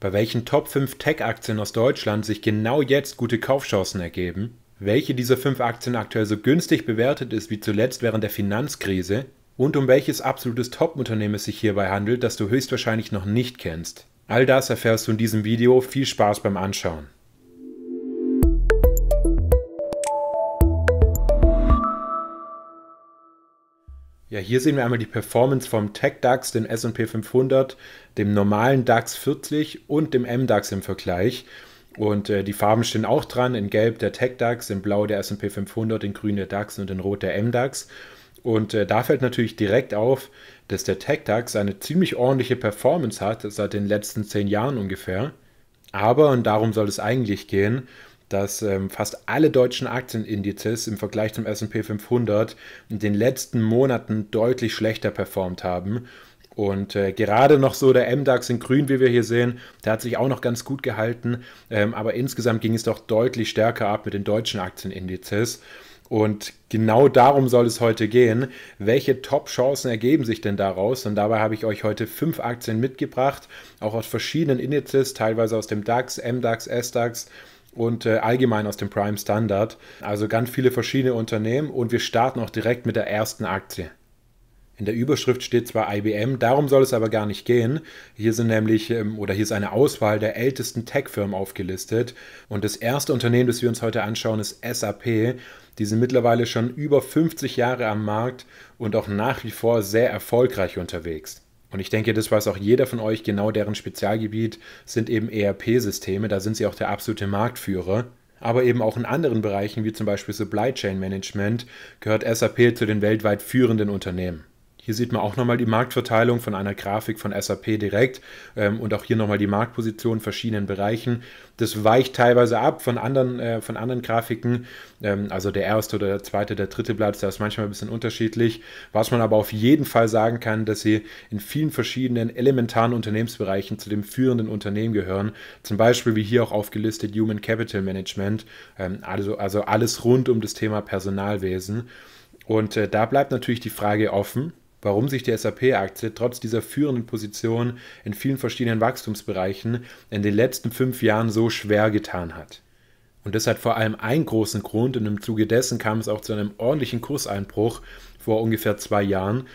bei welchen Top 5 Tech-Aktien aus Deutschland sich genau jetzt gute Kaufchancen ergeben, welche dieser 5 Aktien aktuell so günstig bewertet ist wie zuletzt während der Finanzkrise und um welches absolutes Top-Unternehmen es sich hierbei handelt, das du höchstwahrscheinlich noch nicht kennst. All das erfährst du in diesem Video. Viel Spaß beim Anschauen. Ja, hier sehen wir einmal die Performance vom Tech DAX, dem S&P 500, dem normalen DAX 40 und dem MDAX im Vergleich. Und äh, die Farben stehen auch dran, in gelb der Tech DAX, in blau der S&P 500, in grün der DAX und in rot der MDAX. Und äh, da fällt natürlich direkt auf, dass der Tech DAX eine ziemlich ordentliche Performance hat, seit den letzten zehn Jahren ungefähr. Aber, und darum soll es eigentlich gehen, dass ähm, fast alle deutschen Aktienindizes im Vergleich zum SP 500 in den letzten Monaten deutlich schlechter performt haben. Und äh, gerade noch so der MDAX in Grün, wie wir hier sehen, der hat sich auch noch ganz gut gehalten. Ähm, aber insgesamt ging es doch deutlich stärker ab mit den deutschen Aktienindizes. Und genau darum soll es heute gehen. Welche Top-Chancen ergeben sich denn daraus? Und dabei habe ich euch heute fünf Aktien mitgebracht, auch aus verschiedenen Indizes, teilweise aus dem DAX, MDAX, SDAX und äh, allgemein aus dem Prime Standard. Also ganz viele verschiedene Unternehmen und wir starten auch direkt mit der ersten Aktie. In der Überschrift steht zwar IBM, darum soll es aber gar nicht gehen. Hier sind nämlich ähm, oder hier ist eine Auswahl der ältesten Tech-Firmen aufgelistet und das erste Unternehmen, das wir uns heute anschauen, ist SAP. Die sind mittlerweile schon über 50 Jahre am Markt und auch nach wie vor sehr erfolgreich unterwegs. Und ich denke, das weiß auch jeder von euch, genau deren Spezialgebiet sind eben ERP-Systeme, da sind sie auch der absolute Marktführer. Aber eben auch in anderen Bereichen, wie zum Beispiel Supply Chain Management, gehört SAP zu den weltweit führenden Unternehmen. Hier sieht man auch nochmal die Marktverteilung von einer Grafik von SAP direkt ähm, und auch hier nochmal die Marktposition in verschiedenen Bereichen. Das weicht teilweise ab von anderen, äh, von anderen Grafiken. Ähm, also der erste oder der zweite, der dritte Platz, da ist manchmal ein bisschen unterschiedlich. Was man aber auf jeden Fall sagen kann, dass sie in vielen verschiedenen elementaren Unternehmensbereichen zu dem führenden Unternehmen gehören. Zum Beispiel wie hier auch aufgelistet Human Capital Management, ähm, also, also alles rund um das Thema Personalwesen. Und äh, da bleibt natürlich die Frage offen, warum sich die SAP-Aktie trotz dieser führenden Position in vielen verschiedenen Wachstumsbereichen in den letzten fünf Jahren so schwer getan hat. Und das hat vor allem einen großen Grund und im Zuge dessen kam es auch zu einem ordentlichen Kurseinbruch vor ungefähr zwei Jahren.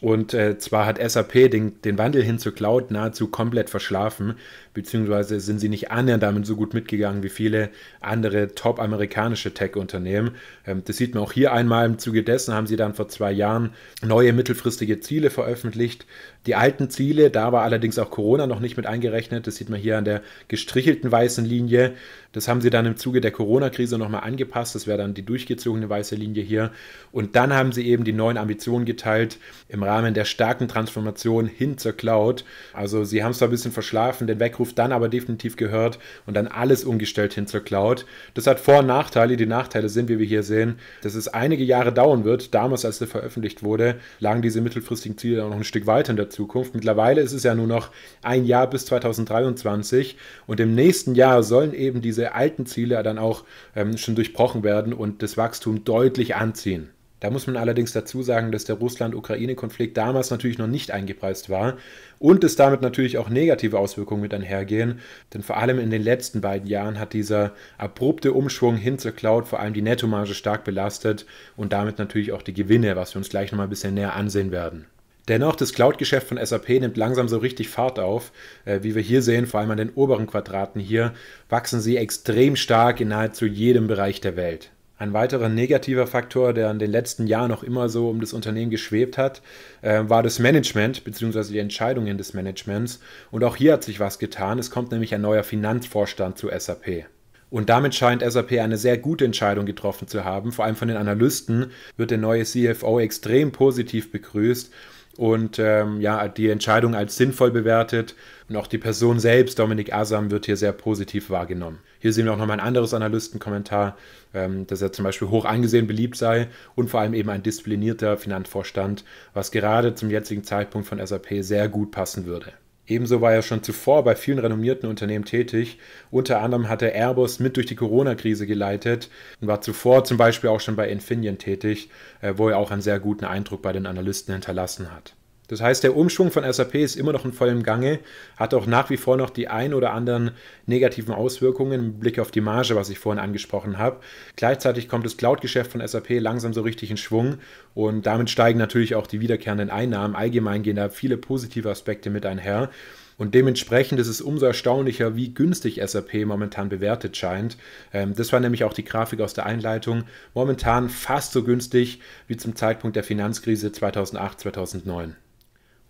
Und äh, zwar hat SAP den, den Wandel hin zur Cloud nahezu komplett verschlafen beziehungsweise sind sie nicht annähernd damit so gut mitgegangen wie viele andere top-amerikanische Tech-Unternehmen. Ähm, das sieht man auch hier einmal im Zuge dessen, haben sie dann vor zwei Jahren neue mittelfristige Ziele veröffentlicht. Die alten Ziele, da war allerdings auch Corona noch nicht mit eingerechnet, das sieht man hier an der gestrichelten weißen Linie. Das haben sie dann im Zuge der Corona-Krise nochmal angepasst, das wäre dann die durchgezogene weiße Linie hier. Und dann haben sie eben die neuen Ambitionen geteilt im Rahmen der starken Transformation hin zur Cloud. Also sie haben es da ein bisschen verschlafen, den Weckruf Notruf dann aber definitiv gehört und dann alles umgestellt hin zur Cloud. Das hat Vor- und Nachteile. Die Nachteile sind, wie wir hier sehen, dass es einige Jahre dauern wird. Damals, als er veröffentlicht wurde, lagen diese mittelfristigen Ziele auch noch ein Stück weiter in der Zukunft. Mittlerweile ist es ja nur noch ein Jahr bis 2023 und im nächsten Jahr sollen eben diese alten Ziele dann auch ähm, schon durchbrochen werden und das Wachstum deutlich anziehen. Da muss man allerdings dazu sagen, dass der Russland-Ukraine-Konflikt damals natürlich noch nicht eingepreist war und es damit natürlich auch negative Auswirkungen mit einhergehen, denn vor allem in den letzten beiden Jahren hat dieser abrupte Umschwung hin zur Cloud vor allem die Nettomarge stark belastet und damit natürlich auch die Gewinne, was wir uns gleich nochmal ein bisschen näher ansehen werden. Dennoch, das Cloud-Geschäft von SAP nimmt langsam so richtig Fahrt auf. Äh, wie wir hier sehen, vor allem an den oberen Quadraten hier, wachsen sie extrem stark in nahezu jedem Bereich der Welt. Ein weiterer negativer Faktor, der in den letzten Jahren noch immer so um das Unternehmen geschwebt hat, äh, war das Management bzw. die Entscheidungen des Managements. Und auch hier hat sich was getan. Es kommt nämlich ein neuer Finanzvorstand zu SAP. Und damit scheint SAP eine sehr gute Entscheidung getroffen zu haben. Vor allem von den Analysten wird der neue CFO extrem positiv begrüßt und ähm, ja, die Entscheidung als sinnvoll bewertet. Und auch die Person selbst, Dominik Asam, wird hier sehr positiv wahrgenommen. Hier sehen wir auch nochmal ein anderes Analystenkommentar, ähm, dass er zum Beispiel hoch angesehen beliebt sei und vor allem eben ein disziplinierter Finanzvorstand, was gerade zum jetzigen Zeitpunkt von SAP sehr gut passen würde. Ebenso war er schon zuvor bei vielen renommierten Unternehmen tätig. Unter anderem hat er Airbus mit durch die Corona-Krise geleitet und war zuvor zum Beispiel auch schon bei Infineon tätig, äh, wo er auch einen sehr guten Eindruck bei den Analysten hinterlassen hat. Das heißt, der Umschwung von SAP ist immer noch in vollem Gange, hat auch nach wie vor noch die ein oder anderen negativen Auswirkungen im Blick auf die Marge, was ich vorhin angesprochen habe. Gleichzeitig kommt das Cloud-Geschäft von SAP langsam so richtig in Schwung und damit steigen natürlich auch die wiederkehrenden Einnahmen. Allgemein gehen da viele positive Aspekte mit einher. Und dementsprechend ist es umso erstaunlicher, wie günstig SAP momentan bewertet scheint. Ähm, das war nämlich auch die Grafik aus der Einleitung. Momentan fast so günstig wie zum Zeitpunkt der Finanzkrise 2008, 2009.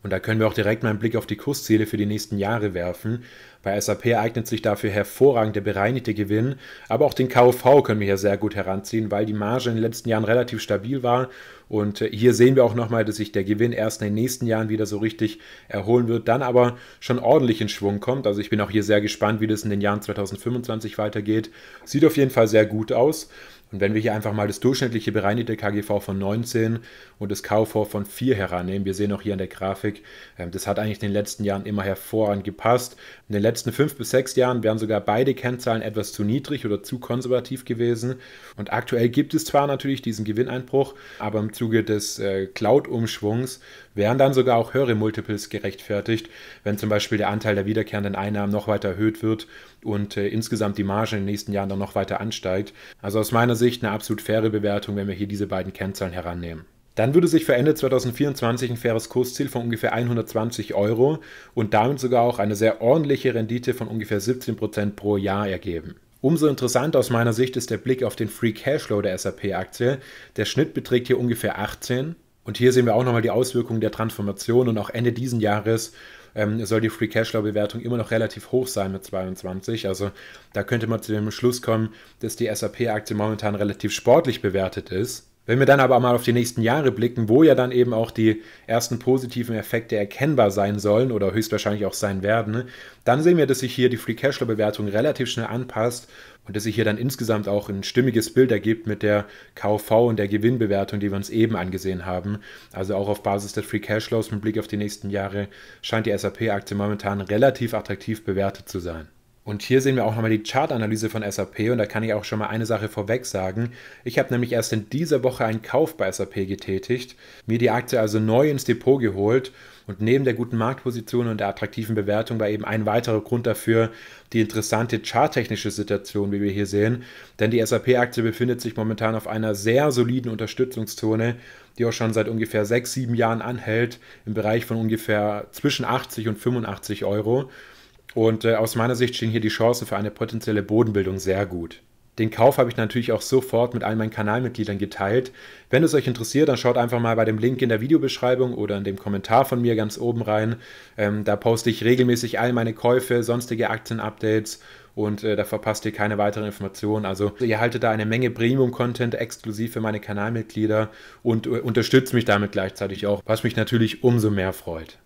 Und da können wir auch direkt mal einen Blick auf die Kursziele für die nächsten Jahre werfen. Bei SAP eignet sich dafür hervorragend der bereinigte Gewinn, aber auch den KOV können wir hier sehr gut heranziehen, weil die Marge in den letzten Jahren relativ stabil war. Und äh, hier sehen wir auch nochmal, dass sich der Gewinn erst in den nächsten Jahren wieder so richtig erholen wird, dann aber schon ordentlich in Schwung kommt. Also ich bin auch hier sehr gespannt, wie das in den Jahren 2025 weitergeht. Sieht auf jeden Fall sehr gut aus. Und wenn wir hier einfach mal das durchschnittliche bereinigte KGV von 19 und das KV von 4 herannehmen, wir sehen auch hier an der Grafik, ähm, das hat eigentlich in den letzten Jahren immer hervorragend gepasst. In den letzten 5 bis 6 Jahren wären sogar beide Kennzahlen etwas zu niedrig oder zu konservativ gewesen. Und aktuell gibt es zwar natürlich diesen Gewinneinbruch, aber im Zuge des äh, Cloud-Umschwungs wären dann sogar auch höhere Multiples gerechtfertigt, wenn zum Beispiel der Anteil der wiederkehrenden Einnahmen noch weiter erhöht wird und äh, insgesamt die Marge in den nächsten Jahren dann noch weiter ansteigt. Also aus meiner Sicht eine absolut faire Bewertung, wenn wir hier diese beiden Kennzahlen herannehmen. Dann würde sich für Ende 2024 ein faires Kursziel von ungefähr 120 Euro und damit sogar auch eine sehr ordentliche Rendite von ungefähr 17% pro Jahr ergeben. Umso interessanter aus meiner Sicht ist der Blick auf den Free Cashflow der SAP-Aktie. Der Schnitt beträgt hier ungefähr 18. Und hier sehen wir auch nochmal die Auswirkungen der Transformation und auch Ende diesen Jahres ähm, soll die Free Cashflow Bewertung immer noch relativ hoch sein mit 22. Also da könnte man zu dem Schluss kommen, dass die SAP-Aktie momentan relativ sportlich bewertet ist wenn wir dann aber mal auf die nächsten Jahre blicken, wo ja dann eben auch die ersten positiven Effekte erkennbar sein sollen oder höchstwahrscheinlich auch sein werden, dann sehen wir, dass sich hier die Free Cashflow Bewertung relativ schnell anpasst und dass sich hier dann insgesamt auch ein stimmiges Bild ergibt mit der KV und der Gewinnbewertung, die wir uns eben angesehen haben. Also auch auf Basis des Free Cashflows mit Blick auf die nächsten Jahre scheint die SAP-Aktie momentan relativ attraktiv bewertet zu sein. Und hier sehen wir auch nochmal die Chartanalyse von SAP und da kann ich auch schon mal eine Sache vorweg sagen. Ich habe nämlich erst in dieser Woche einen Kauf bei SAP getätigt, mir die Aktie also neu ins Depot geholt und neben der guten Marktposition und der attraktiven Bewertung war eben ein weiterer Grund dafür die interessante charttechnische Situation, wie wir hier sehen. Denn die SAP-Aktie befindet sich momentan auf einer sehr soliden Unterstützungszone, die auch schon seit ungefähr sechs, sieben Jahren anhält, im Bereich von ungefähr zwischen 80 und 85 Euro. Und äh, aus meiner Sicht stehen hier die Chancen für eine potenzielle Bodenbildung sehr gut. Den Kauf habe ich natürlich auch sofort mit all meinen Kanalmitgliedern geteilt. Wenn es euch interessiert, dann schaut einfach mal bei dem Link in der Videobeschreibung oder in dem Kommentar von mir ganz oben rein. Ähm, da poste ich regelmäßig all meine Käufe, sonstige Aktienupdates und äh, da verpasst ihr keine weiteren Informationen. Also ihr haltet da eine Menge Premium-Content exklusiv für meine Kanalmitglieder und äh, unterstützt mich damit gleichzeitig auch, was mich natürlich umso mehr freut.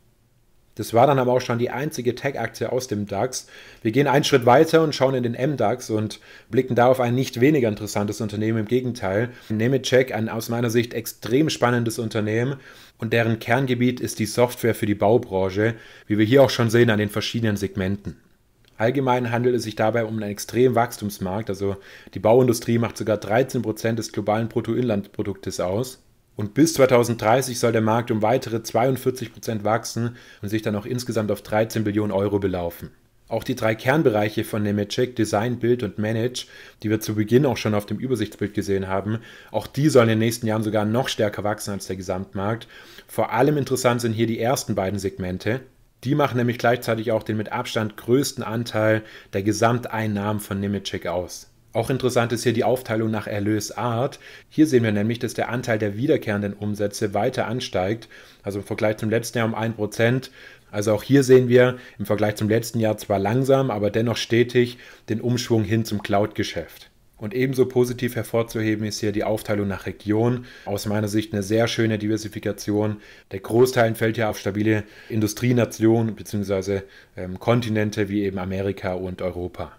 Das war dann aber auch schon die einzige Tech-Aktie aus dem DAX. Wir gehen einen Schritt weiter und schauen in den MDAX und blicken da auf ein nicht weniger interessantes Unternehmen. Im Gegenteil, Nemetschek, ein aus meiner Sicht extrem spannendes Unternehmen und deren Kerngebiet ist die Software für die Baubranche, wie wir hier auch schon sehen an den verschiedenen Segmenten. Allgemein handelt es sich dabei um einen extremen Wachstumsmarkt, also die Bauindustrie macht sogar 13% Prozent des globalen Bruttoinlandproduktes aus. Und bis 2030 soll der Markt um weitere 42 Prozent wachsen und sich dann auch insgesamt auf 13 Billionen Euro belaufen. Auch die drei Kernbereiche von Nemetschek, Design, Build und Manage, die wir zu Beginn auch schon auf dem Übersichtsbild gesehen haben, auch die sollen in den nächsten Jahren sogar noch stärker wachsen als der Gesamtmarkt. Vor allem interessant sind hier die ersten beiden Segmente. Die machen nämlich gleichzeitig auch den mit Abstand größten Anteil der Gesamteinnahmen von Nemetschek aus. Auch interessant ist hier die Aufteilung nach Erlösart. Hier sehen wir nämlich, dass der Anteil der wiederkehrenden Umsätze weiter ansteigt, also im Vergleich zum letzten Jahr um 1%. Also auch hier sehen wir im Vergleich zum letzten Jahr zwar langsam, aber dennoch stetig den Umschwung hin zum Cloud-Geschäft. Und ebenso positiv hervorzuheben ist hier die Aufteilung nach Region. Aus meiner Sicht eine sehr schöne Diversifikation. Der Großteil fällt ja auf stabile Industrienationen bzw. Ähm, Kontinente wie eben Amerika und Europa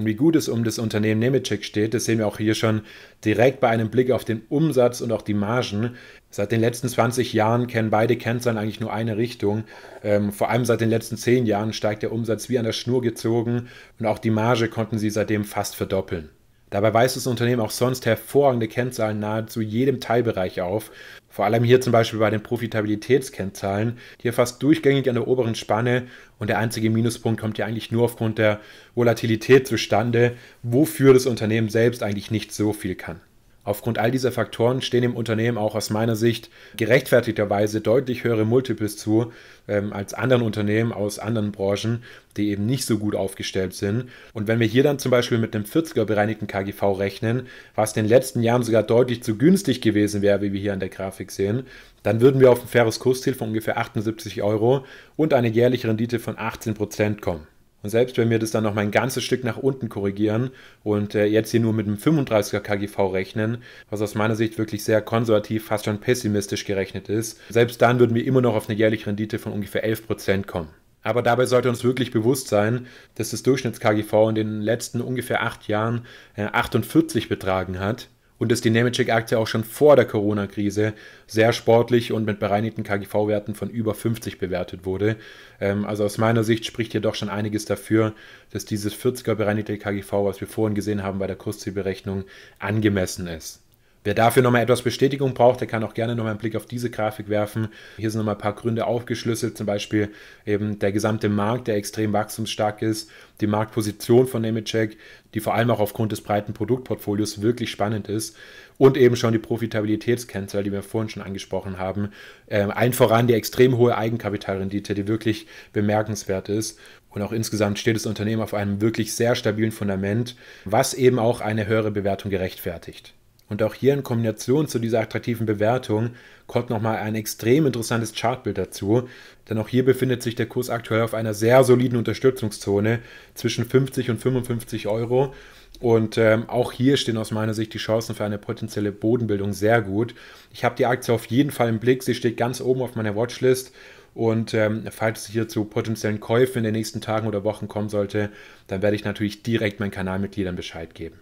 und wie gut es um das Unternehmen Nemetschek steht, das sehen wir auch hier schon direkt bei einem Blick auf den Umsatz und auch die Margen. Seit den letzten 20 Jahren kennen beide Kennzahlen eigentlich nur eine Richtung. Ähm, vor allem seit den letzten 10 Jahren steigt der Umsatz wie an der Schnur gezogen und auch die Marge konnten sie seitdem fast verdoppeln. Dabei weist das Unternehmen auch sonst hervorragende Kennzahlen nahezu jedem Teilbereich auf. Vor allem hier zum Beispiel bei den Profitabilitätskennzahlen, hier fast durchgängig an der oberen Spanne und der einzige Minuspunkt kommt ja eigentlich nur aufgrund der Volatilität zustande, wofür das Unternehmen selbst eigentlich nicht so viel kann. Aufgrund all dieser Faktoren stehen dem Unternehmen auch aus meiner Sicht gerechtfertigterweise deutlich höhere Multiples zu ähm, als anderen Unternehmen aus anderen Branchen, die eben nicht so gut aufgestellt sind. Und wenn wir hier dann zum Beispiel mit einem 40er bereinigten KGV rechnen, was in den letzten Jahren sogar deutlich zu günstig gewesen wäre, wie wir hier an der Grafik sehen, dann würden wir auf ein faires Kursziel von ungefähr 78 Euro und eine jährliche Rendite von 18 Prozent kommen. Und selbst wenn wir das dann noch mal ein ganzes Stück nach unten korrigieren und äh, jetzt hier nur mit einem 35er KGV rechnen, was aus meiner Sicht wirklich sehr konservativ, fast schon pessimistisch gerechnet ist, selbst dann würden wir immer noch auf eine jährliche Rendite von ungefähr 11% kommen. Aber dabei sollte uns wirklich bewusst sein, dass das Durchschnitts-KGV in den letzten ungefähr acht Jahren 48 äh, betragen hat und ist die Nemetschek-Aktie auch schon vor der Corona-Krise sehr sportlich und mit bereinigten KGV-Werten von über 50 bewertet wurde. Ähm, also aus meiner Sicht spricht hier doch schon einiges dafür, dass dieses 40er bereinigte KGV, was wir vorhin gesehen haben bei der Kurszielberechnung, angemessen ist. Wer dafür nochmal etwas Bestätigung braucht, der kann auch gerne nochmal einen Blick auf diese Grafik werfen. Hier sind nochmal ein paar Gründe aufgeschlüsselt, zum Beispiel eben der gesamte Markt, der extrem wachstumsstark ist, die Marktposition von Nemetschek, die vor allem auch aufgrund des breiten Produktportfolios wirklich spannend ist und eben schon die Profitabilitätskennzahl, die wir vorhin schon angesprochen haben. allen ähm, voran die extrem hohe Eigenkapitalrendite, die wirklich bemerkenswert ist. Und auch insgesamt steht das Unternehmen auf einem wirklich sehr stabilen Fundament, was eben auch eine höhere Bewertung gerechtfertigt. Und auch hier in Kombination zu dieser attraktiven Bewertung kommt nochmal ein extrem interessantes Chartbild dazu. Denn auch hier befindet sich der Kurs aktuell auf einer sehr soliden Unterstützungszone zwischen 50 und 55 Euro. Und ähm, auch hier stehen aus meiner Sicht die Chancen für eine potenzielle Bodenbildung sehr gut. Ich habe die Aktie auf jeden Fall im Blick. Sie steht ganz oben auf meiner Watchlist. Und ähm, falls es hier zu potenziellen Käufen in den nächsten Tagen oder Wochen kommen sollte, dann werde ich natürlich direkt meinen Kanalmitgliedern Bescheid geben.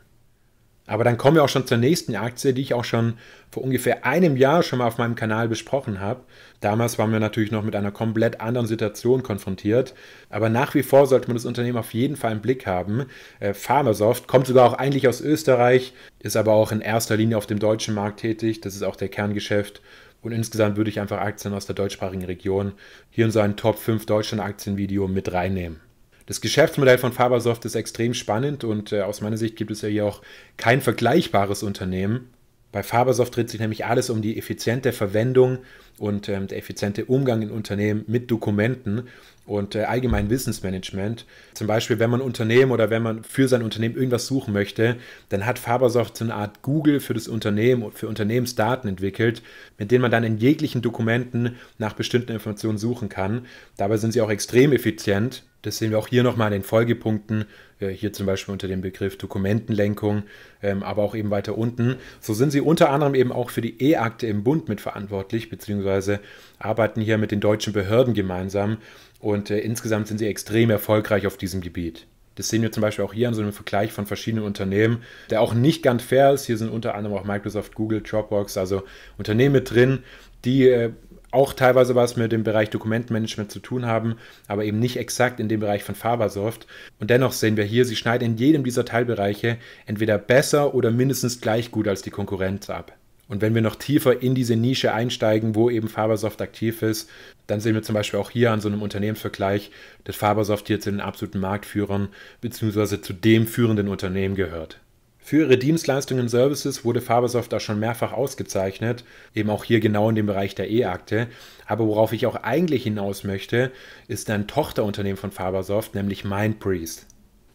Aber dann kommen wir auch schon zur nächsten Aktie, die ich auch schon vor ungefähr einem Jahr schon mal auf meinem Kanal besprochen habe. Damals waren wir natürlich noch mit einer komplett anderen Situation konfrontiert. Aber nach wie vor sollte man das Unternehmen auf jeden Fall im Blick haben. Äh, Pharmasoft kommt sogar auch eigentlich aus Österreich, ist aber auch in erster Linie auf dem deutschen Markt tätig. Das ist auch der Kerngeschäft. Und insgesamt würde ich einfach Aktien aus der deutschsprachigen Region hier in so ein Top 5 Deutschland-Aktien-Video mit reinnehmen. Das Geschäftsmodell von Fabersoft ist extrem spannend und äh, aus meiner Sicht gibt es ja hier auch kein vergleichbares Unternehmen. Bei Fabersoft dreht sich nämlich alles um die effiziente Verwendung und ähm, der effiziente Umgang in Unternehmen mit Dokumenten und äh, allgemein Wissensmanagement. Zum Beispiel, wenn man Unternehmen oder wenn man für sein Unternehmen irgendwas suchen möchte, dann hat Fabersoft so eine Art Google für das Unternehmen und für Unternehmensdaten entwickelt, mit denen man dann in jeglichen Dokumenten nach bestimmten Informationen suchen kann. Dabei sind sie auch extrem effizient das sehen wir auch hier nochmal in den Folgepunkten, äh, hier zum Beispiel unter dem Begriff Dokumentenlenkung, ähm, aber auch eben weiter unten. So sind sie unter anderem eben auch für die E-Akte im Bund mitverantwortlich, beziehungsweise arbeiten hier mit den deutschen Behörden gemeinsam und äh, insgesamt sind sie extrem erfolgreich auf diesem Gebiet. Das sehen wir zum Beispiel auch hier an so einem Vergleich von verschiedenen Unternehmen, der auch nicht ganz fair ist. Hier sind unter anderem auch Microsoft, Google, Dropbox, also Unternehmen mit drin, die äh, auch teilweise was mit dem Bereich Dokumentmanagement zu tun haben, aber eben nicht exakt in dem Bereich von Fabersoft. Und dennoch sehen wir hier, sie schneiden in jedem dieser Teilbereiche entweder besser oder mindestens gleich gut als die Konkurrenz ab. Und wenn wir noch tiefer in diese Nische einsteigen, wo eben Fabersoft aktiv ist, dann sehen wir zum Beispiel auch hier an so einem Unternehmensvergleich, dass Fabersoft hier zu den absoluten Marktführern bzw. zu dem führenden Unternehmen gehört. Für ihre Dienstleistungen und Services wurde Fabersoft auch schon mehrfach ausgezeichnet, eben auch hier genau in dem Bereich der E-Akte. Aber worauf ich auch eigentlich hinaus möchte, ist ein Tochterunternehmen von Fabersoft, nämlich MindPriest.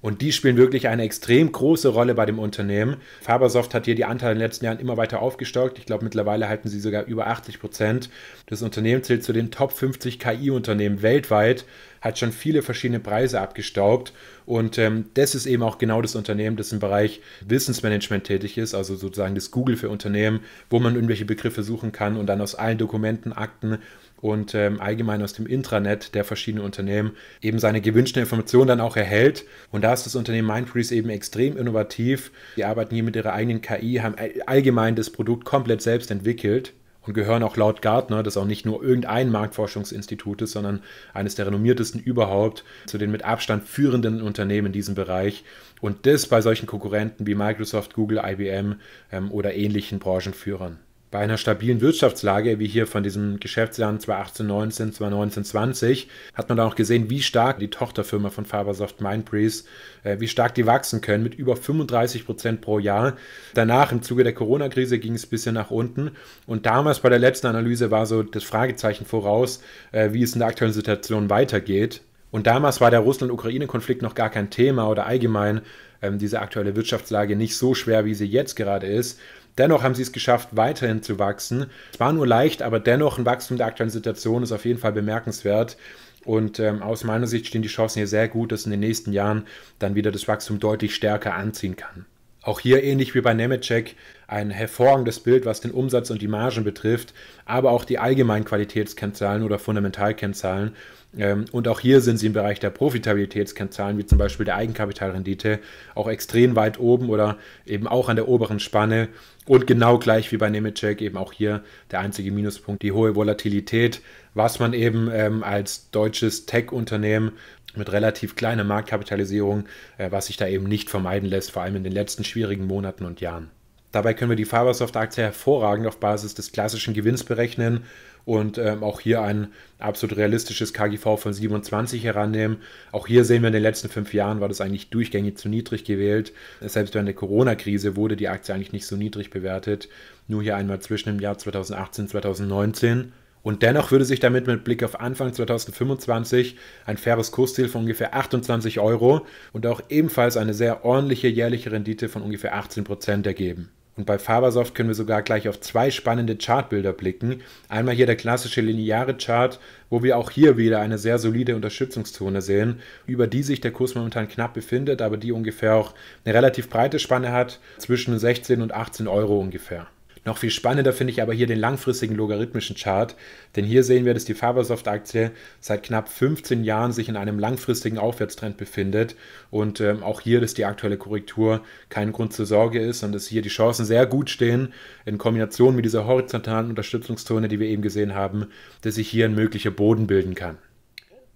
Und die spielen wirklich eine extrem große Rolle bei dem Unternehmen. Fabersoft hat hier die Anteile in den letzten Jahren immer weiter aufgestockt. Ich glaube, mittlerweile halten sie sogar über 80 Prozent. Das Unternehmen zählt zu den Top 50 KI-Unternehmen weltweit, hat schon viele verschiedene Preise abgestaubt. Und ähm, das ist eben auch genau das Unternehmen, das im Bereich Wissensmanagement tätig ist, also sozusagen das Google für Unternehmen, wo man irgendwelche Begriffe suchen kann und dann aus allen Dokumenten, Akten und ähm, allgemein aus dem Intranet der verschiedenen Unternehmen eben seine gewünschten Informationen dann auch erhält. Und da ist das Unternehmen Mindfreeze eben extrem innovativ. Die arbeiten hier mit ihrer eigenen KI, haben allgemein das Produkt komplett selbst entwickelt und gehören auch laut Gartner, das auch nicht nur irgendein Marktforschungsinstitut ist, sondern eines der renommiertesten überhaupt, zu den mit Abstand führenden Unternehmen in diesem Bereich. Und das bei solchen Konkurrenten wie Microsoft, Google, IBM ähm, oder ähnlichen Branchenführern bei einer stabilen Wirtschaftslage, wie hier von diesem Geschäftsjahr 2018-19, 2019-20, hat man dann auch gesehen, wie stark die Tochterfirma von Fabersoft Mindbreeze, äh, wie stark die wachsen können mit über 35 Prozent pro Jahr. Danach im Zuge der Corona-Krise ging es ein bisschen nach unten und damals bei der letzten Analyse war so das Fragezeichen voraus, äh, wie es in der aktuellen Situation weitergeht. Und damals war der Russland-Ukraine-Konflikt noch gar kein Thema oder allgemein ähm, diese aktuelle Wirtschaftslage nicht so schwer, wie sie jetzt gerade ist. Dennoch haben sie es geschafft, weiterhin zu wachsen. Es war nur leicht, aber dennoch ein Wachstum der aktuellen Situation ist auf jeden Fall bemerkenswert. Und ähm, aus meiner Sicht stehen die Chancen hier sehr gut, dass in den nächsten Jahren dann wieder das Wachstum deutlich stärker anziehen kann. Auch hier ähnlich wie bei Nemetschek ein hervorragendes Bild, was den Umsatz und die Margen betrifft, aber auch die allgemeinen Qualitätskennzahlen oder Fundamentalkennzahlen. Ähm, und auch hier sind sie im Bereich der Profitabilitätskennzahlen, wie zum Beispiel der Eigenkapitalrendite, auch extrem weit oben oder eben auch an der oberen Spanne. Und genau gleich wie bei Nemetschek eben auch hier der einzige Minuspunkt, die hohe Volatilität, was man eben ähm, als deutsches Tech-Unternehmen mit relativ kleiner Marktkapitalisierung, äh, was sich da eben nicht vermeiden lässt, vor allem in den letzten schwierigen Monaten und Jahren. Dabei können wir die Fabersoft-Aktie hervorragend auf Basis des klassischen Gewinns berechnen und ähm, auch hier ein absolut realistisches KGV von 27 herannehmen. Auch hier sehen wir in den letzten fünf Jahren war das eigentlich durchgängig zu niedrig gewählt. Selbst während der Corona-Krise wurde die Aktie eigentlich nicht so niedrig bewertet. Nur hier einmal zwischen dem Jahr 2018 und 2019. Und dennoch würde sich damit mit Blick auf Anfang 2025 ein faires Kursziel von ungefähr 28 Euro und auch ebenfalls eine sehr ordentliche jährliche Rendite von ungefähr 18 Prozent ergeben. Und bei Fabersoft können wir sogar gleich auf zwei spannende Chartbilder blicken. Einmal hier der klassische lineare Chart, wo wir auch hier wieder eine sehr solide Unterstützungszone sehen, über die sich der Kurs momentan knapp befindet, aber die ungefähr auch eine relativ breite Spanne hat, zwischen 16 und 18 Euro ungefähr. Noch viel spannender finde ich aber hier den langfristigen logarithmischen Chart, denn hier sehen wir, dass die Fabersoft-Aktie seit knapp 15 Jahren sich in einem langfristigen Aufwärtstrend befindet und ähm, auch hier, dass die aktuelle Korrektur kein Grund zur Sorge ist und dass hier die Chancen sehr gut stehen in Kombination mit dieser horizontalen Unterstützungszone, die wir eben gesehen haben, dass sich hier ein möglicher Boden bilden kann.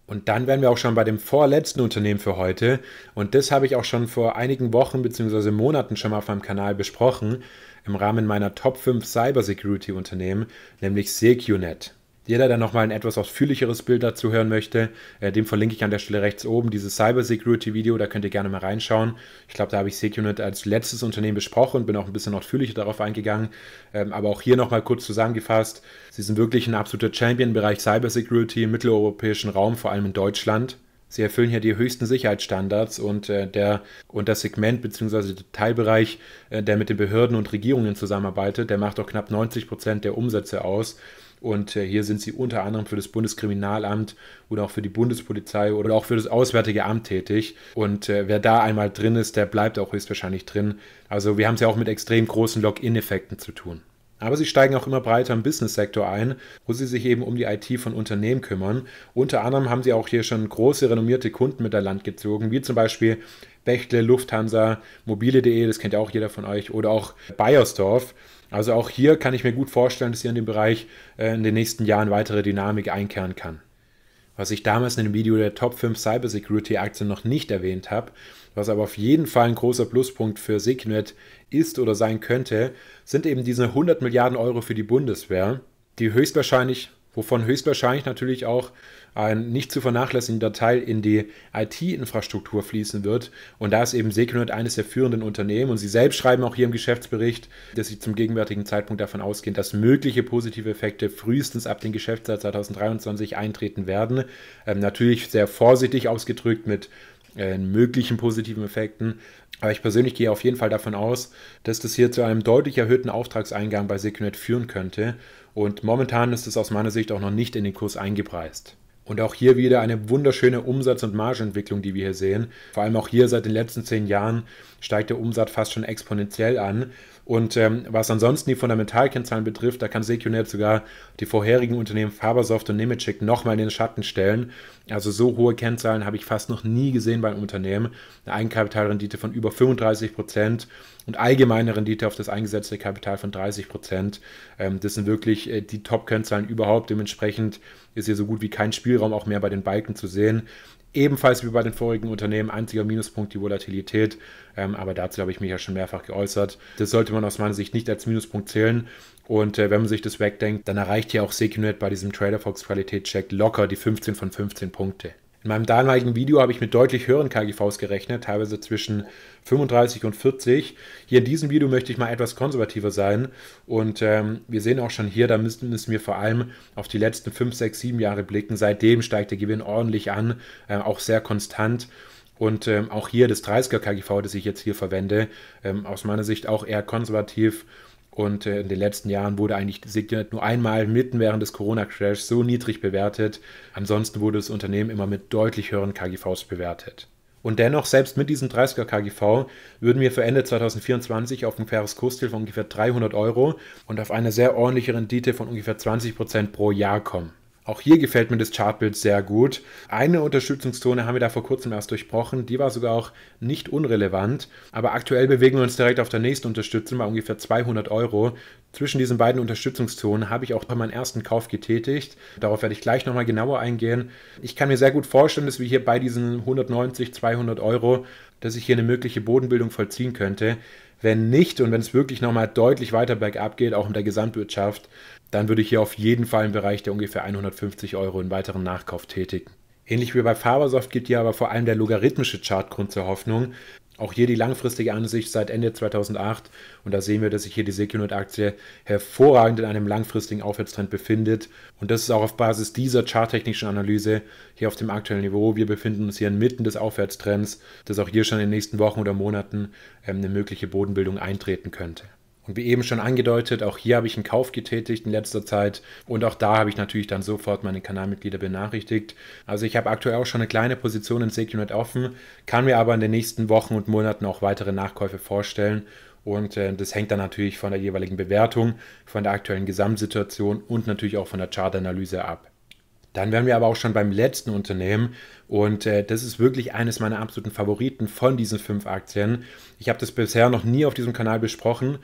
Und dann wären wir auch schon bei dem vorletzten Unternehmen für heute. Und das habe ich auch schon vor einigen Wochen bzw. Monaten schon mal auf meinem Kanal besprochen, im Rahmen meiner Top 5 Cybersecurity-Unternehmen, nämlich SecureNet. Jeder, der nochmal ein etwas ausführlicheres Bild dazu hören möchte, äh, dem verlinke ich an der Stelle rechts oben dieses Cybersecurity-Video, da könnt ihr gerne mal reinschauen. Ich glaube, da habe ich SecUnit als letztes Unternehmen besprochen, und bin auch ein bisschen ausführlicher darauf eingegangen. Ähm, aber auch hier nochmal kurz zusammengefasst, sie sind wirklich ein absoluter Champion im Bereich Cybersecurity im mitteleuropäischen Raum, vor allem in Deutschland. Sie erfüllen hier die höchsten Sicherheitsstandards und, äh, der, und das Segment bzw. der Teilbereich, äh, der mit den Behörden und Regierungen zusammenarbeitet, der macht auch knapp 90 Prozent der Umsätze aus. Und äh, hier sind sie unter anderem für das Bundeskriminalamt oder auch für die Bundespolizei oder auch für das Auswärtige Amt tätig. Und äh, wer da einmal drin ist, der bleibt auch höchstwahrscheinlich drin. Also wir haben es ja auch mit extrem großen Login-Effekten zu tun. Aber sie steigen auch immer breiter im Business-Sektor ein, wo sie sich eben um die IT von Unternehmen kümmern. Unter anderem haben sie auch hier schon große renommierte Kunden mit der Land gezogen, wie zum Beispiel Bechtle, Lufthansa, mobile.de, das kennt ja auch jeder von euch, oder auch Bayersdorf. Also auch hier kann ich mir gut vorstellen, dass hier in dem Bereich äh, in den nächsten Jahren weitere Dynamik einkehren kann. Was ich damals in dem Video der Top 5 Cybersecurity Aktien noch nicht erwähnt habe, was aber auf jeden Fall ein großer Pluspunkt für Signet ist oder sein könnte, sind eben diese 100 Milliarden Euro für die Bundeswehr, die höchstwahrscheinlich wovon höchstwahrscheinlich natürlich auch ein nicht zu vernachlässigender Teil in die IT-Infrastruktur fließen wird. Und da ist eben Secunet eines der führenden Unternehmen. Und sie selbst schreiben auch hier im Geschäftsbericht, dass sie zum gegenwärtigen Zeitpunkt davon ausgehen, dass mögliche positive Effekte frühestens ab dem Geschäftsjahr 2023 eintreten werden. Ähm, natürlich sehr vorsichtig ausgedrückt mit äh, möglichen positiven Effekten. Aber ich persönlich gehe auf jeden Fall davon aus, dass das hier zu einem deutlich erhöhten Auftragseingang bei Secunet führen könnte. Und momentan ist es aus meiner Sicht auch noch nicht in den Kurs eingepreist. Und auch hier wieder eine wunderschöne Umsatz- und Margenentwicklung, die wir hier sehen. Vor allem auch hier seit den letzten zehn Jahren steigt der Umsatz fast schon exponentiell an. Und ähm, was ansonsten die Fundamentalkennzahlen betrifft, da kann SecuNet sogar die vorherigen Unternehmen Fabersoft und Nemetschek nochmal in den Schatten stellen. Also so hohe Kennzahlen habe ich fast noch nie gesehen bei einem Unternehmen. Eine Eigenkapitalrendite von über 35 Prozent und allgemeine Rendite auf das eingesetzte Kapital von 30 Prozent. Ähm, das sind wirklich äh, die Top-Kennzahlen überhaupt. Dementsprechend ist hier so gut wie kein Spielraum auch mehr bei den Balken zu sehen. Ebenfalls wie bei den vorigen Unternehmen, einziger Minuspunkt die Volatilität, ähm, aber dazu habe ich mich ja schon mehrfach geäußert. Das sollte man aus meiner Sicht nicht als Minuspunkt zählen. Und äh, wenn man sich das wegdenkt, dann erreicht hier auch Secunet bei diesem Trader Fox Check locker die 15 von 15 Punkte. In meinem damaligen Video habe ich mit deutlich höheren KGVs gerechnet, teilweise zwischen 35 und 40. Hier in diesem Video möchte ich mal etwas konservativer sein und ähm, wir sehen auch schon hier, da müssen, müssen, wir vor allem auf die letzten 5, 6, 7 Jahre blicken. Seitdem steigt der Gewinn ordentlich an, äh, auch sehr konstant. Und ähm, auch hier das 30er KGV, das ich jetzt hier verwende, ähm, aus meiner Sicht auch eher konservativ und äh, in den letzten Jahren wurde eigentlich Signet nur einmal mitten während des Corona-Crashs so niedrig bewertet. Ansonsten wurde das Unternehmen immer mit deutlich höheren KGVs bewertet. Und dennoch, selbst mit diesem 30er KGV, würden wir für Ende 2024 auf ein faires Kursziel von ungefähr 300 Euro und auf eine sehr ordentliche Rendite von ungefähr 20% Prozent pro Jahr kommen. Auch hier gefällt mir das Chartbild sehr gut. Eine Unterstützungszone haben wir da vor kurzem erst durchbrochen, die war sogar auch nicht unrelevant. Aber aktuell bewegen wir uns direkt auf der nächsten Unterstützung bei ungefähr 200 Euro. Zwischen diesen beiden Unterstützungszonen habe ich auch meinen ersten Kauf getätigt. Darauf werde ich gleich nochmal genauer eingehen. Ich kann mir sehr gut vorstellen, dass wir hier bei diesen 190, 200 Euro, dass ich hier eine mögliche Bodenbildung vollziehen könnte. Wenn nicht und wenn es wirklich nochmal deutlich weiter bergab geht, auch in der Gesamtwirtschaft, dann würde ich hier auf jeden Fall im Bereich der ungefähr 150 Euro in weiteren Nachkauf tätigen. Ähnlich wie bei Fabersoft gibt hier aber vor allem der logarithmische Chart Grund zur Hoffnung, auch hier die langfristige Ansicht seit Ende 2008 und da sehen wir, dass sich hier die SecUnit-Aktie hervorragend in einem langfristigen Aufwärtstrend befindet und das ist auch auf Basis dieser charttechnischen Analyse hier auf dem aktuellen Niveau. Wir befinden uns hier inmitten des Aufwärtstrends, dass auch hier schon in den nächsten Wochen oder Monaten ähm, eine mögliche Bodenbildung eintreten könnte. Und wie eben schon angedeutet, auch hier habe ich einen Kauf getätigt in letzter Zeit und auch da habe ich natürlich dann sofort meine Kanalmitglieder benachrichtigt. Also ich habe aktuell auch schon eine kleine Position in SegUnit offen, kann mir aber in den nächsten Wochen und Monaten auch weitere Nachkäufe vorstellen und äh, das hängt dann natürlich von der jeweiligen Bewertung, von der aktuellen Gesamtsituation und natürlich auch von der Chartanalyse ab. Dann wären wir aber auch schon beim letzten Unternehmen und äh, das ist wirklich eines meiner absoluten Favoriten von diesen fünf Aktien. Ich habe das bisher noch nie auf diesem Kanal besprochen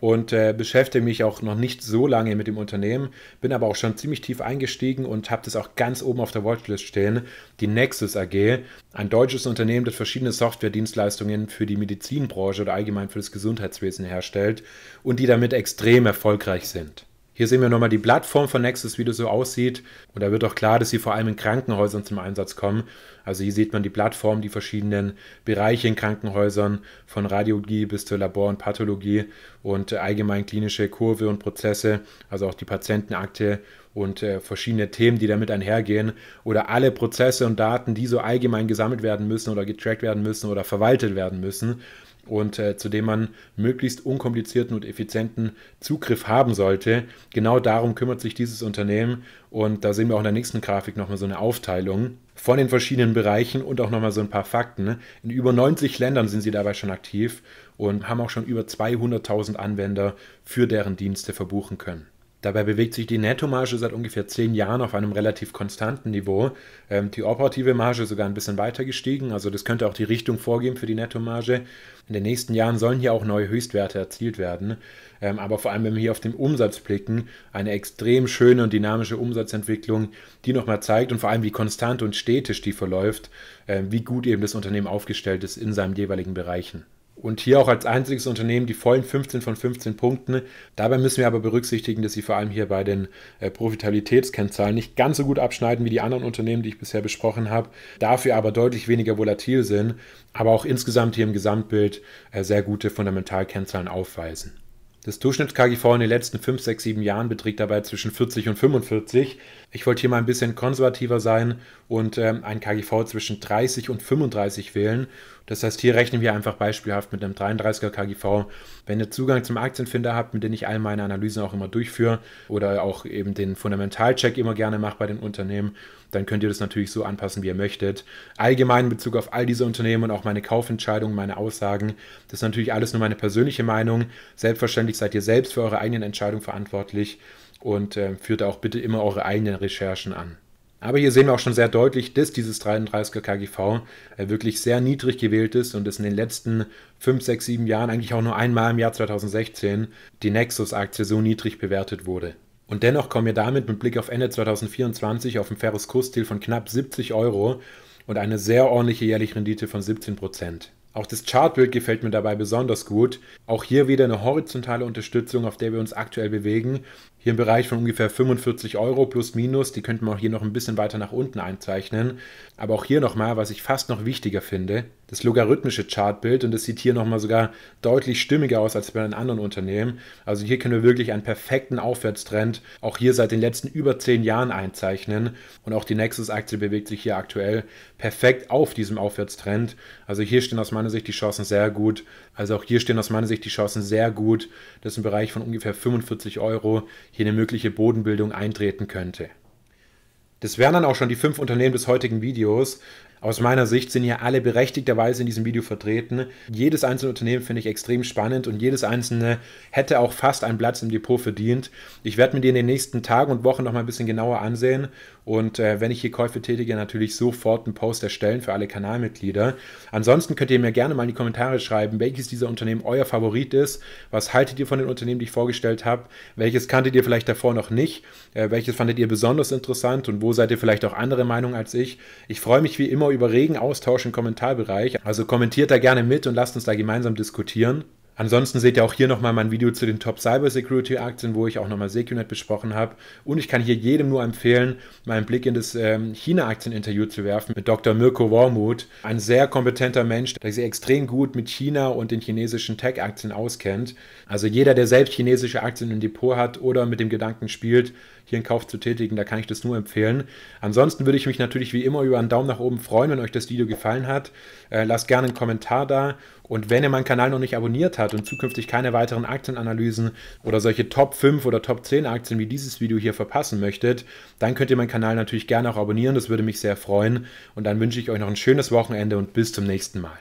und äh, beschäftige mich auch noch nicht so lange mit dem Unternehmen, bin aber auch schon ziemlich tief eingestiegen und habe das auch ganz oben auf der Watchlist stehen, die Nexus AG, ein deutsches Unternehmen, das verschiedene Softwaredienstleistungen für die Medizinbranche oder allgemein für das Gesundheitswesen herstellt und die damit extrem erfolgreich sind. Hier sehen wir nochmal die Plattform von Nexus, wie das so aussieht. Und da wird auch klar, dass sie vor allem in Krankenhäusern zum Einsatz kommen. Also hier sieht man die Plattform, die verschiedenen Bereiche in Krankenhäusern, von Radiologie bis zur Labor- und Pathologie und äh, allgemein klinische Kurve und Prozesse, also auch die Patientenakte und äh, verschiedene Themen, die damit einhergehen oder alle Prozesse und Daten, die so allgemein gesammelt werden müssen oder getrackt werden müssen oder verwaltet werden müssen und äh, zu dem man möglichst unkomplizierten und effizienten Zugriff haben sollte. Genau darum kümmert sich dieses Unternehmen und da sehen wir auch in der nächsten Grafik nochmal so eine Aufteilung von den verschiedenen Bereichen und auch nochmal so ein paar Fakten. Ne? In über 90 Ländern sind sie dabei schon aktiv und haben auch schon über 200.000 Anwender für deren Dienste verbuchen können. Dabei bewegt sich die Nettomarge seit ungefähr zehn Jahren auf einem relativ konstanten Niveau. Ähm, die operative Marge sogar ein bisschen weiter gestiegen, also das könnte auch die Richtung vorgeben für die Nettomarge. In den nächsten Jahren sollen hier auch neue Höchstwerte erzielt werden. Ähm, aber vor allem, wenn wir hier auf den Umsatz blicken, eine extrem schöne und dynamische Umsatzentwicklung, die nochmal zeigt und vor allem wie konstant und stetisch die verläuft, ähm, wie gut eben das Unternehmen aufgestellt ist in seinen jeweiligen Bereichen und hier auch als einziges Unternehmen die vollen 15 von 15 Punkten. Dabei müssen wir aber berücksichtigen, dass sie vor allem hier bei den äh, Profitabilitätskennzahlen nicht ganz so gut abschneiden wie die anderen Unternehmen, die ich bisher besprochen habe, dafür aber deutlich weniger volatil sind, aber auch insgesamt hier im Gesamtbild äh, sehr gute Fundamentalkennzahlen aufweisen. Das Durchschnitts-KGV in den letzten 5, 6, 7 Jahren beträgt dabei zwischen 40 und 45. Ich wollte hier mal ein bisschen konservativer sein und ähm, ein KGV zwischen 30 und 35 wählen das heißt, hier rechnen wir einfach beispielhaft mit einem 33er KGV. Wenn ihr Zugang zum Aktienfinder habt, mit dem ich all meine Analysen auch immer durchführe oder auch eben den Fundamentalcheck immer gerne mache bei den Unternehmen, dann könnt ihr das natürlich so anpassen, wie ihr möchtet. Allgemein in Bezug auf all diese Unternehmen und auch meine Kaufentscheidungen, meine Aussagen, das ist natürlich alles nur meine persönliche Meinung. Selbstverständlich seid ihr selbst für eure eigenen Entscheidungen verantwortlich und äh, führt auch bitte immer eure eigenen Recherchen an. Aber hier sehen wir auch schon sehr deutlich, dass dieses 33er KGV äh, wirklich sehr niedrig gewählt ist und es in den letzten 5, 6, 7 Jahren, eigentlich auch nur einmal im Jahr 2016, die Nexus-Aktie so niedrig bewertet wurde. Und dennoch kommen wir damit mit Blick auf Ende 2024 auf ein faires Kursziel von knapp 70 Euro und eine sehr ordentliche jährliche Rendite von 17 Prozent. Auch das Chartbild gefällt mir dabei besonders gut. Auch hier wieder eine horizontale Unterstützung, auf der wir uns aktuell bewegen. Hier im Bereich von ungefähr 45 Euro plus minus. Die könnten wir auch hier noch ein bisschen weiter nach unten einzeichnen. Aber auch hier nochmal, was ich fast noch wichtiger finde, das logarithmische Chartbild. Und das sieht hier nochmal sogar deutlich stimmiger aus als bei den anderen Unternehmen. Also hier können wir wirklich einen perfekten Aufwärtstrend auch hier seit den letzten über 10 Jahren einzeichnen. Und auch die Nexus-Aktie bewegt sich hier aktuell perfekt auf diesem Aufwärtstrend. Also hier stehen aus meiner meiner Sicht die Chancen sehr gut. Also auch hier stehen aus meiner Sicht die Chancen sehr gut, dass im Bereich von ungefähr 45 Euro hier eine mögliche Bodenbildung eintreten könnte. Das wären dann auch schon die fünf Unternehmen des heutigen Videos aus meiner Sicht sind hier alle berechtigterweise in diesem Video vertreten. Jedes einzelne Unternehmen finde ich extrem spannend und jedes einzelne hätte auch fast einen Platz im Depot verdient. Ich werde mir die in den nächsten Tagen und Wochen noch mal ein bisschen genauer ansehen und äh, wenn ich hier Käufe tätige, natürlich sofort einen Post erstellen für alle Kanalmitglieder. Ansonsten könnt ihr mir gerne mal in die Kommentare schreiben, welches dieser Unternehmen euer Favorit ist. Was haltet ihr von den Unternehmen, die ich vorgestellt habe? Welches kanntet ihr vielleicht davor noch nicht? Äh, welches fandet ihr besonders interessant und wo seid ihr vielleicht auch andere Meinung als ich? Ich freue mich wie immer über regen Austausch im Kommentarbereich. Also kommentiert da gerne mit und lasst uns da gemeinsam diskutieren. Ansonsten seht ihr auch hier nochmal mein Video zu den Top Cyber Security Aktien, wo ich auch nochmal SecureNet besprochen habe. Und ich kann hier jedem nur empfehlen, meinen Blick in das ähm, China-Aktien-Interview zu werfen mit Dr. Mirko Wormuth. Ein sehr kompetenter Mensch, der sich extrem gut mit China und den chinesischen Tech-Aktien auskennt. Also jeder, der selbst chinesische Aktien im Depot hat oder mit dem Gedanken spielt, hier einen Kauf zu tätigen. Da kann ich das nur empfehlen. Ansonsten würde ich mich natürlich wie immer über einen Daumen nach oben freuen, wenn euch das Video gefallen hat. Äh, lasst gerne einen Kommentar da. Und wenn ihr meinen Kanal noch nicht abonniert habt und zukünftig keine weiteren Aktienanalysen oder solche Top 5 oder Top 10 Aktien wie dieses Video hier verpassen möchtet, dann könnt ihr meinen Kanal natürlich gerne auch abonnieren. Das würde mich sehr freuen. Und dann wünsche ich euch noch ein schönes Wochenende und bis zum nächsten Mal.